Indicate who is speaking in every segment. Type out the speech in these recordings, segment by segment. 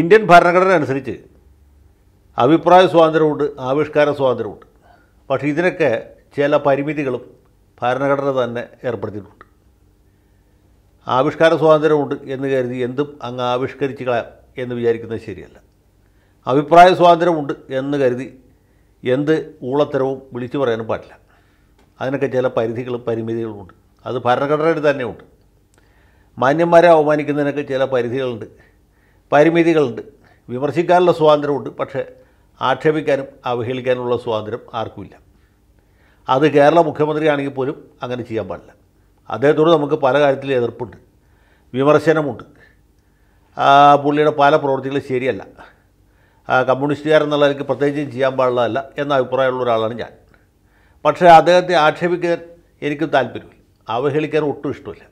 Speaker 1: Indian ഭരണഘടന അനുസരിച്ച് അഭിപ്രായ സ്വാതന്ത്ര്യമുണ്ട് ആവിഷ്കാര സ്വാതന്ത്ര്യമുണ്ട് പക്ഷേ ഇതിനൊക്കെ ചില പരിമിതികളും ഭരണഘടന തന്നെ ഏർപ്പെടുത്തിയിട്ടുണ്ട് ആവിഷ്കാര സ്വാതന്ത്ര്യമുണ്ട് എന്ന് കരുതി എന്തും അങ്ങ് ആവിഷ്കരിച്ചു കളയാം എന്ന് വിചാരിക്കുന്നത് ശരിയല്ല അഭിപ്രായ സ്വാതന്ത്ര്യമുണ്ട് എന്ന് കരുതി എന്ത് ഊളത്തരവും വിളിച്ചു പറയാനും പാടില്ല അതിനൊക്കെ ചില പരിധികളും പരിമിതികളുമുണ്ട് അത് ഭരണഘടനയിൽ തന്നെയുണ്ട് മാന്യന്മാരെ അവമാനിക്കുന്നതിനൊക്കെ ചില പരിധികളുണ്ട് പരിമിതികളുണ്ട് വിമർശിക്കാനുള്ള സ്വാതന്ത്ര്യമുണ്ട് പക്ഷേ ആക്ഷേപിക്കാനും അവഹേളിക്കാനുമുള്ള സ്വാതന്ത്ര്യം ആർക്കുമില്ല അത് കേരള മുഖ്യമന്ത്രിയാണെങ്കിൽ പോലും അങ്ങനെ ചെയ്യാൻ പാടില്ല അദ്ദേഹത്തോട് നമുക്ക് പല കാര്യത്തിലും എതിർപ്പുണ്ട് വിമർശനമുണ്ട് പുള്ളിയുടെ പല പ്രവൃത്തികളും ശരിയല്ല കമ്മ്യൂണിസ്റ്റുകാരെന്നുള്ള എനിക്ക് പ്രത്യേകിച്ചും ചെയ്യാൻ പാടുള്ളതല്ല എന്ന അഭിപ്രായമുള്ള ഒരാളാണ് ഞാൻ പക്ഷേ അദ്ദേഹത്തെ ആക്ഷേപിക്കാൻ എനിക്കും താല്പര്യമില്ല അവഹേളിക്കാൻ ഒട്ടും ഇഷ്ടമില്ല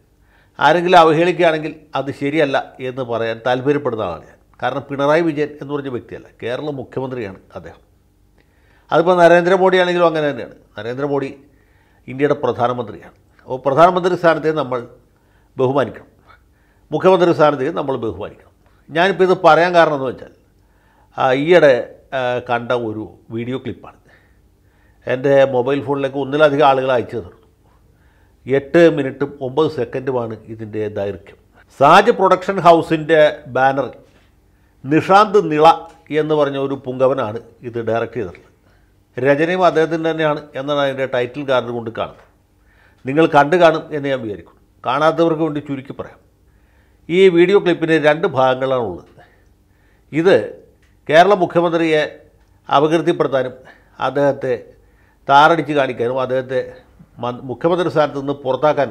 Speaker 1: ആരെങ്കിലും അവഹേളിക്കുകയാണെങ്കിൽ അത് ശരിയല്ല എന്ന് പറയാൻ താല്പര്യപ്പെടുന്നതാണ് ഞാൻ കാരണം പിണറായി വിജയൻ എന്ന് പറഞ്ഞ വ്യക്തിയല്ല കേരള മുഖ്യമന്ത്രിയാണ് അദ്ദേഹം അതിപ്പോൾ നരേന്ദ്രമോദി ആണെങ്കിലും അങ്ങനെ തന്നെയാണ് നരേന്ദ്രമോദി ഇന്ത്യയുടെ പ്രധാനമന്ത്രിയാണ് അപ്പോൾ പ്രധാനമന്ത്രി സ്ഥാനത്തെ നമ്മൾ ബഹുമാനിക്കണം മുഖ്യമന്ത്രി സ്ഥാനത്തേക്ക് നമ്മൾ ബഹുമാനിക്കണം ഞാനിപ്പോൾ ഇത് പറയാൻ കാരണം എന്ന് വെച്ചാൽ ഈയിടെ കണ്ട ഒരു വീഡിയോ ക്ലിപ്പാണ് എൻ്റെ മൊബൈൽ ഫോണിലേക്ക് ഒന്നിലധികം ആളുകൾ അയച്ചു തന്നു എട്ട് മിനിറ്റും ഒമ്പത് സെക്കൻഡുമാണ് ഇതിൻ്റെ ദൈർഘ്യം സാജ് പ്രൊഡക്ഷൻ ഹൗസിൻ്റെ ബാനറിൽ നിഷാന്ത് നിള എന്ന് പറഞ്ഞ ഒരു പുങ്കവനാണ് ഇത് ഡയറക്റ്റ് ചെയ്തിട്ടുള്ളത് രചനയും അദ്ദേഹത്തിന് തന്നെയാണ് എന്നാണ് അതിൻ്റെ ടൈറ്റിൽ കാർഡ് കൊണ്ട് കാണുന്നത് നിങ്ങൾ കണ്ടു കാണും എന്ന് ഞാൻ വിചാരിക്കും കാണാത്തവർക്ക് വേണ്ടി ചുരുക്കി പറയാം ഈ വീഡിയോ ക്ലിപ്പിന് രണ്ട് ഭാഗങ്ങളാണുള്ളത് ഇത് കേരള മുഖ്യമന്ത്രിയെ അപകീർത്തിപ്പെടുത്താനും അദ്ദേഹത്തെ താറടിച്ച് കാണിക്കാനും അദ്ദേഹത്തെ മുഖ്യമന്ത്രി സ്ഥാനത്ത് നിന്ന് പുറത്താക്കാൻ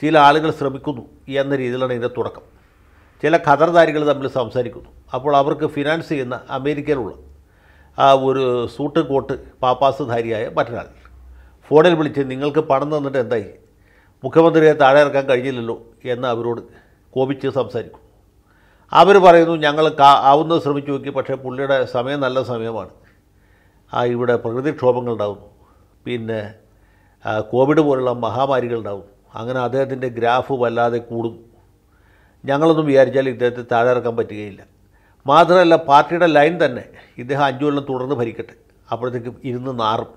Speaker 1: ചില ആളുകൾ ശ്രമിക്കുന്നു എന്ന രീതിയിലാണ് ഇതിൻ്റെ തുടക്കം ചില ഖദർദാരികൾ തമ്മിൽ സംസാരിക്കുന്നു അപ്പോൾ അവർക്ക് ഫിനാൻസ് ചെയ്യുന്ന അമേരിക്കയിലുള്ള ആ ഒരു സൂട്ട് കോട്ട് ധാരിയായ മറ്റൊരാൾ ഫോണിൽ വിളിച്ച് നിങ്ങൾക്ക് പണം തന്നിട്ട് എന്തായി മുഖ്യമന്ത്രിയെ താഴെ ഇറക്കാൻ കഴിഞ്ഞില്ലല്ലോ എന്ന് അവരോട് കോപിച്ച് സംസാരിക്കും അവർ പറയുന്നു ഞങ്ങൾ ആവുന്ന ശ്രമിച്ചു നോക്കി പക്ഷേ പുള്ളിയുടെ സമയം നല്ല സമയമാണ് ആ ഇവിടെ പ്രകൃതിക്ഷോഭങ്ങൾ ഉണ്ടാകുന്നു പിന്നെ കോവിഡ് പോലുള്ള മഹാമാരികൾ ഉണ്ടാവും അങ്ങനെ അദ്ദേഹത്തിൻ്റെ ഗ്രാഫ് വല്ലാതെ കൂടും ഞങ്ങളൊന്നും വിചാരിച്ചാൽ ഇദ്ദേഹത്തെ താഴെ ഇറക്കാൻ പറ്റുകയില്ല മാത്രമല്ല പാർട്ടിയുടെ ലൈൻ തന്നെ ഇദ്ദേഹം അഞ്ചു കൊല്ലം തുടർന്ന് ഭരിക്കട്ടെ അപ്പോഴത്തേക്കും ഇരുന്ന് നാറും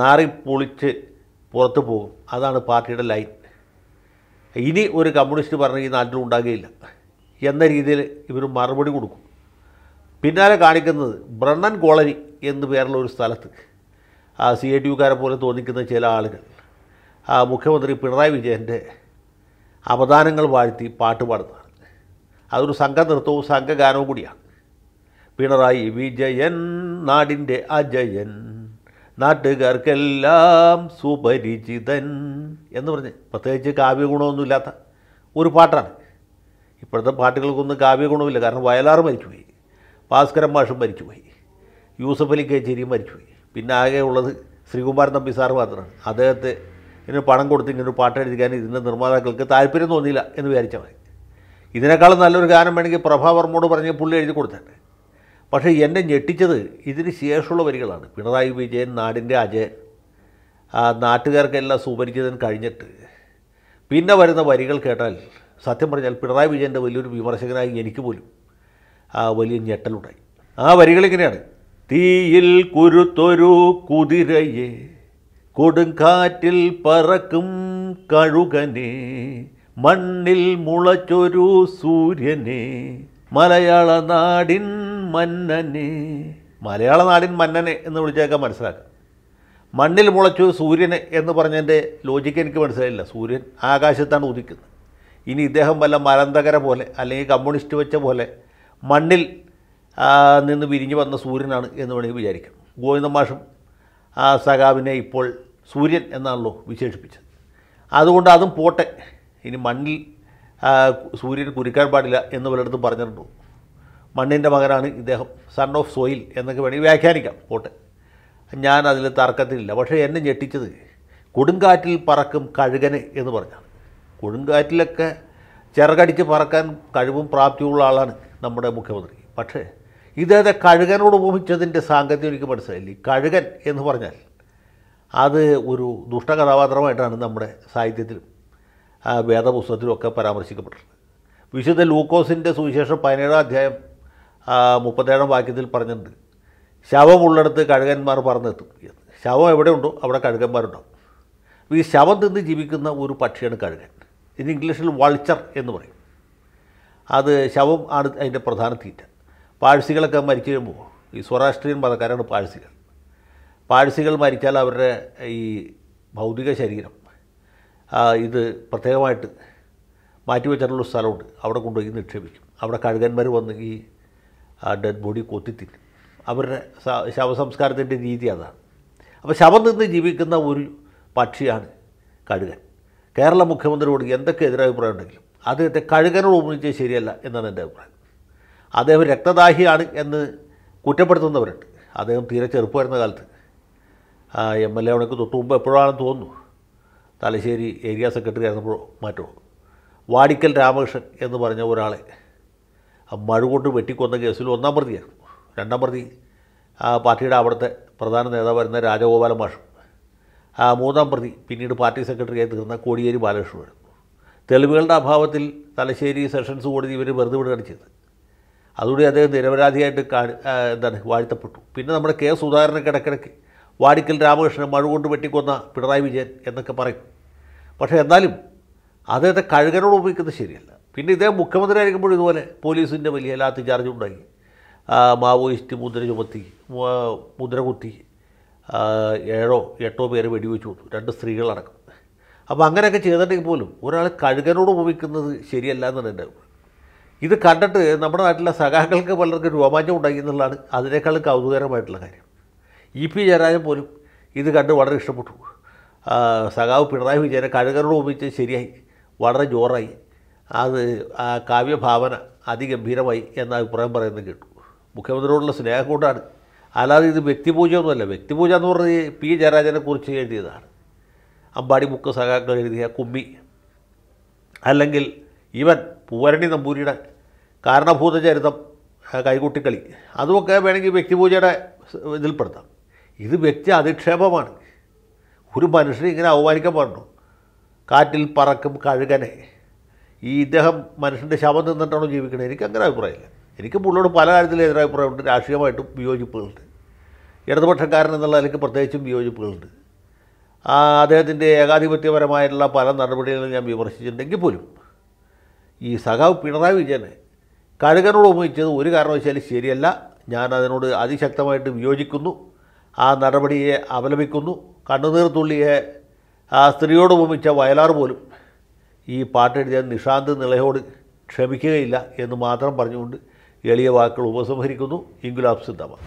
Speaker 1: നാറി പൊളിച്ച് പുറത്തു പോകും അതാണ് പാർട്ടിയുടെ ലൈൻ ഇനി ഒരു കമ്മ്യൂണിസ്റ്റ് പറഞ്ഞ ഈ നാട്ടിൽ ഉണ്ടാകുകയില്ല എന്ന രീതിയിൽ ഇവർ മറുപടി കൊടുക്കും പിന്നാലെ കാണിക്കുന്നത് ബ്രണ്ണൻ കോളനി എന്നു പേരുള്ള ഒരു സ്ഥലത്ത് സി ഐ ടി യുക്കാരെ പോലെ തോന്നിക്കുന്ന ചില ആളുകൾ മുഖ്യമന്ത്രി പിണറായി വിജയൻ്റെ അവദാനങ്ങൾ വാഴ്ത്തി പാട്ട് പാടുന്നതാണ് അതൊരു സംഘനൃത്തവും സംഘഗാനവും കൂടിയാണ് പിണറായി വിജയൻ നാടിൻ്റെ അജയൻ നാട്ടുകാർക്കെല്ലാം സുപരിചിതൻ എന്ന് പറഞ്ഞ് പ്രത്യേകിച്ച് കാവ്യഗുണമൊന്നുമില്ലാത്ത ഒരു പാട്ടാണ് ഇപ്പോഴത്തെ പാട്ടുകൾക്കൊന്നും കാവ്യഗുണമില്ല കാരണം വയലാർ മരിച്ചുപോയി ഭാസ്കരൻ മാഷും മരിച്ചുപോയി യൂസഫ് അലി കേച്ചേരിയും മരിച്ചുപോയി പിന്നെ ആകെ ഉള്ളത് ശ്രീകുമാരൻ തമ്പി സാർ മാത്രമാണ് അദ്ദേഹത്തെ ഇതിന് പണം കൊടുത്ത് ഇങ്ങനൊരു പാട്ട് എഴുതിക്കാൻ ഇതിൻ്റെ നിർമ്മാതാക്കൾക്ക് താല്പര്യം തോന്നിയില്ല എന്ന് വിചാരിച്ചാൽ മതി ഇതിനേക്കാളും നല്ലൊരു ഗാനം വേണമെങ്കിൽ പ്രഭാവർമ്മയോട് പറഞ്ഞ് പുള്ളി എഴുതി കൊടുത്തേ പക്ഷേ എന്നെ ഞെട്ടിച്ചത് ഇതിന് ശേഷമുള്ള വരികളാണ് പിണറായി വിജയൻ നാടിൻ്റെ അജയൻ നാട്ടുകാർക്കെല്ലാം സുപരിചിതൻ കഴിഞ്ഞിട്ട് പിന്നെ വരുന്ന വരികൾ കേട്ടാൽ സത്യം പറഞ്ഞാൽ പിണറായി വിജയൻ്റെ വലിയൊരു വിമർശകനായി എനിക്ക് പോലും വലിയ ഞെട്ടലുണ്ടായി ആ വരികളിങ്ങനെയാണ് തീയിൽ കുരുത്തൊരു കുതിരയെ കൊടുങ്കാറ്റിൽ പറക്കും കഴുകനെ മണ്ണിൽ മുളച്ചൊരു സൂര്യനെ മലയാള നാടിൻ മന്നനെ മലയാള നാടിൻ മന്നനെ എന്ന് വിളിച്ചേക്കാൻ മനസ്സിലാക്കാം മണ്ണിൽ മുളച്ചു സൂര്യനെ എന്ന് പറഞ്ഞതിൻ്റെ ലോജിക്ക് എനിക്ക് മനസ്സിലായില്ല സൂര്യൻ ആകാശത്താണ് ഉദിക്കുന്നത് ഇനി ഇദ്ദേഹം വല്ല മലന്തകര പോലെ അല്ലെങ്കിൽ കമ്മ്യൂണിസ്റ്റ് വെച്ച പോലെ മണ്ണിൽ നിന്ന് വിരിഞ്ഞു വന്ന സൂര്യനാണ് എന്ന് വേണമെങ്കിൽ വിചാരിക്കാം ഗോവിന്ദമാഷും ആ സഖാവിനെ ഇപ്പോൾ സൂര്യൻ എന്നാണല്ലോ വിശേഷിപ്പിച്ചത് അതുകൊണ്ട് അതും പോട്ടെ ഇനി മണ്ണിൽ സൂര്യൻ കുരുക്കാൻ പാടില്ല എന്ന് പലയിടത്തും പറഞ്ഞിട്ടുണ്ടോ മണ്ണിൻ്റെ മകനാണ് ഇദ്ദേഹം സൺ ഓഫ് സോയിൽ എന്നൊക്കെ വേണമെങ്കിൽ വ്യാഖ്യാനിക്കാം പോട്ടെ ഞാൻ അതിൽ തർക്കത്തിലില്ല പക്ഷേ എന്നെ ഞെട്ടിച്ചത് കൊടുങ്കാറ്റിൽ പറക്കും കഴുകന് എന്ന് പറഞ്ഞാണ് കൊടുങ്കാറ്റിലൊക്കെ ചിറകടിച്ച് പറക്കാൻ കഴിവും പ്രാപ്തിയുള്ള ആളാണ് നമ്മുടെ മുഖ്യമന്ത്രി പക്ഷേ ഇദ്ദേഹത്തെ കഴുകനോട് ഉപമിച്ചതിൻ്റെ സാങ്കത്യം എനിക്ക് മനസ്സിലായില്ല കഴുകൻ എന്ന് പറഞ്ഞാൽ അത് ഒരു ദുഷ്ടകഥാപാത്രമായിട്ടാണ് നമ്മുടെ സാഹിത്യത്തിലും വേദപുസ്തകത്തിലും ഒക്കെ വിശുദ്ധ ലൂക്കോസിൻ്റെ സുവിശേഷം പതിനേഴാം അധ്യായം മുപ്പത്തേഴാം വാക്യത്തിൽ പറഞ്ഞിട്ടുണ്ട് ശവമുള്ളിടത്ത് കഴുകന്മാർ പറഞ്ഞെത്തും ശവം എവിടെ ഉണ്ടോ അവിടെ കഴുകന്മാരുണ്ടാവും അപ്പോൾ ഈ ശവം തിന്ന് ജീവിക്കുന്ന ഒരു പക്ഷിയാണ് കഴുകൻ ഇത് ഇംഗ്ലീഷിൽ വൾച്ചർ എന്ന് പറയും അത് ശവം ആണ് അതിൻ്റെ പ്രധാന തീറ്റ പാഴ്സികളൊക്കെ മരിച്ചു കഴിയുമ്പോൾ ഈ സ്വരാഷ്ട്രീയൻ മതക്കാരാണ് പാഴ്സികൾ പാഴ്സികൾ മരിച്ചാൽ അവരുടെ ഈ ഭൗതിക ശരീരം ഇത് പ്രത്യേകമായിട്ട് മാറ്റിവെച്ചിട്ടുള്ള സ്ഥലമുണ്ട് അവിടെ കൊണ്ടുപോയി നിക്ഷേപിക്കും അവിടെ കഴുകന്മാർ വന്ന് ഈ ഡെഡ് ബോഡി കൊത്തിത്തിന്നും അവരുടെ ശവസംസ്കാരത്തിൻ്റെ രീതി അതാണ് അപ്പോൾ ശവം നിന്ന് ജീവിക്കുന്ന ഒരു പക്ഷിയാണ് കഴുകൻ കേരള മുഖ്യമന്ത്രിയോട് എന്തൊക്കെ എതിരഭിപ്രായം ഉണ്ടെങ്കിലും അദ്ദേഹത്തെ കഴുകനോട് ഉപയോഗിച്ചാൽ ശരിയല്ല എന്നാണ് എൻ്റെ അഭിപ്രായം അദ്ദേഹം രക്തദാഹിയാണ് എന്ന് കുറ്റപ്പെടുത്തുന്നവരുണ്ട് അദ്ദേഹം തീരെ ചെറുപ്പമായിരുന്ന കാലത്ത് എം എൽ എ അവിടേക്ക് തൊട്ട് മുമ്പ് എപ്പോഴാണെന്ന് തോന്നുന്നു തലശ്ശേരി ഏരിയ സെക്രട്ടറി ആയിരുന്നപ്പോൾ മാറ്റോ വാടിക്കൽ രാമകൃഷ്ണൻ എന്ന് പറഞ്ഞ ഒരാളെ മഴ കൊണ്ട് വെട്ടിക്കൊന്ന കേസിൽ ഒന്നാം പ്രതിയായിരുന്നു രണ്ടാം പ്രതി പാർട്ടിയുടെ അവിടുത്തെ പ്രധാന നേതാവായിരുന്ന രാജഗോപാല മാഷും മൂന്നാം പ്രതി പിന്നീട് പാർട്ടി സെക്രട്ടറി ആയി തീർന്ന കോടിയേരി ബാലകൃഷ്ണനായിരുന്നു തെളിവുകളുടെ അഭാവത്തിൽ തലശ്ശേരി സെഷൻസ് കോടതി ഇവർ വെറുതെ വിടുകയാണ് ചെയ്തത് അതുകൂടി അദ്ദേഹം നിരപരാധിയായിട്ട് എന്താണ് വാഴ്ത്തപ്പെട്ടു പിന്നെ നമ്മുടെ കെ സുധാകരനെ കിടക്കിടയ്ക്ക് വാടിക്കൽ രാമകൃഷ്ണൻ മഴുകൊണ്ട് വെട്ടിക്കൊന്ന പിണറായി വിജയൻ എന്നൊക്കെ പറയും പക്ഷേ എന്നാലും അദ്ദേഹത്തെ കഴുകനോട് ഉപയോഗിക്കുന്നത് ശരിയല്ല പിന്നെ ഇദ്ദേഹം മുഖ്യമന്ത്രി ആയിരിക്കുമ്പോൾ ഇതുപോലെ പോലീസിൻ്റെ വലിയ ലാത്തി ചാർജ് ഉണ്ടാക്കി മാവോയിസ്റ്റ് മുദ്ര ചുമത്തി മുദ്ര കുത്തി ഏഴോ എട്ടോ പേര് വെടിവെച്ചു കൊടുത്തു രണ്ട് സ്ത്രീകളടക്കം അപ്പോൾ അങ്ങനെയൊക്കെ ചെയ്തിട്ടുണ്ടെങ്കിൽ പോലും ഒരാൾ കഴുകനോട് ഉപയോഗിക്കുന്നത് ശരിയല്ല എന്നാണ് എൻ്റെ ഇത് കണ്ടിട്ട് നമ്മുടെ നാട്ടിലെ സഖാക്കൾക്ക് പലർക്കും രോമാഞ്ചം ഉണ്ടാക്കി എന്നുള്ളതാണ് അതിനേക്കാൾ കൗതുകരമായിട്ടുള്ള കാര്യം ഇ പി ജയരാജൻ പോലും ഇത് കണ്ട് വളരെ ഇഷ്ടപ്പെട്ടു സഖാവ് പിണറായി വിജയനെ കഴുകനോട് ഉപയോഗിച്ച് ശരിയായി വളരെ ജോറായി അത് കാവ്യഭാവന അതിഗംഭീരമായി എന്ന അഭിപ്രായം പറയുന്നത് കേട്ടു മുഖ്യമന്ത്രിയോടുള്ള സ്നേഹം കൊണ്ടാണ് അല്ലാതെ ഇത് വ്യക്തിപൂജയൊന്നുമല്ല വ്യക്തിപൂജ എന്ന് പറഞ്ഞ് പി ജയരാജനെ കുറിച്ച് എഴുതിയതാണ് അമ്പാടി മുക്ക് സഖാക്കൾ എഴുതിയ കുമ്മി അല്ലെങ്കിൽ ഇവൻ പൂവരണി നമ്പൂരിയുടെ കാരണഭൂതചരിതം കൈകുട്ടിക്കളി അതുമൊക്കെ വേണമെങ്കിൽ വ്യക്തിപൂജയുടെ ഇതിൽപ്പെടുത്താം ഇത് വ്യക്തി അധിക്ഷേപമാണ് ഒരു മനുഷ്യനെ ഇങ്ങനെ അവമാനിക്കാൻ പറഞ്ഞു കാറ്റിൽ പറക്കും കഴുകനെ ഈ ഇദ്ദേഹം മനുഷ്യൻ്റെ ശവം നിന്നിട്ടാണോ ജീവിക്കുന്നത് എനിക്ക് അങ്ങനെ അഭിപ്രായമില്ല എനിക്ക് പുള്ളിയോട് പല കാര്യത്തിലും എതിരഭിപ്രായമുണ്ട് രാഷ്ട്രീയമായിട്ടും വിയോജിപ്പുകളുണ്ട് ഇടതുപക്ഷക്കാരൻ എന്നുള്ള നിലയ്ക്ക് പ്രത്യേകിച്ചും വിയോജിപ്പുകളുണ്ട് അദ്ദേഹത്തിൻ്റെ ഏകാധിപത്യപരമായിട്ടുള്ള പല നടപടികളും ഞാൻ വിമർശിച്ചിട്ടുണ്ടെങ്കിൽ പോലും ഈ സഖാവ് പിണറായി വിജയനെ കഴുകനോട് ഉപയോഗിച്ചത് ഒരു കാരണവശാലും ശരിയല്ല ഞാൻ അതിനോട് അതിശക്തമായിട്ട് വിയോജിക്കുന്നു ആ നടപടിയെ അവലംബിക്കുന്നു കണ്ണുനീർ തുള്ളിയെ ആ സ്ത്രീയോട് ഉപമിച്ച വയലാർ പോലും ഈ പാട്ടെഴുതിയ നിഷാന്ത് നിളയോട് ക്ഷമിക്കുകയില്ല എന്ന് മാത്രം പറഞ്ഞുകൊണ്ട് എളിയ വാക്കുകൾ ഉപസംഹരിക്കുന്നു ഇൻഗുലാബ് സിദ്ധമാണ്